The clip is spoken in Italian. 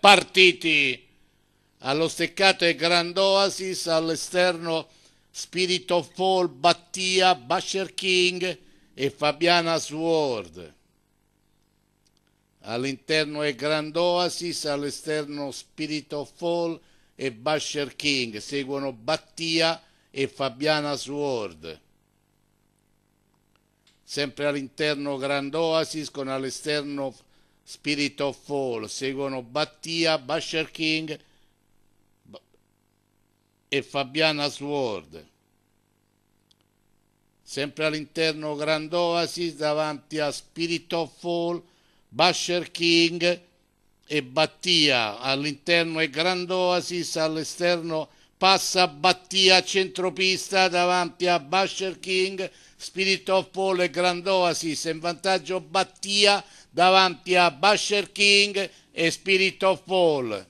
partiti. Allo steccato e Grand Oasis, all'esterno Spirit of fall Battia, Basher King e Fabiana Sword. All'interno è Grand Oasis, all'esterno Spirit of Fall e Basher King. Seguono Battia e Fabiana Sword. Sempre all'interno Grand Oasis con all'esterno Spirit of Fall, seguono Battia, Basher King e Fabiana Sword. Sempre all'interno Grand Oasis davanti a Spirit of Fall, Basher King e Battia. All'interno è Grand Oasis, all'esterno passa Battia centropista davanti a Basher King, Spirit of Fall e Grand Oasis in vantaggio Battia davanti a Basher King e Spirit of Fall.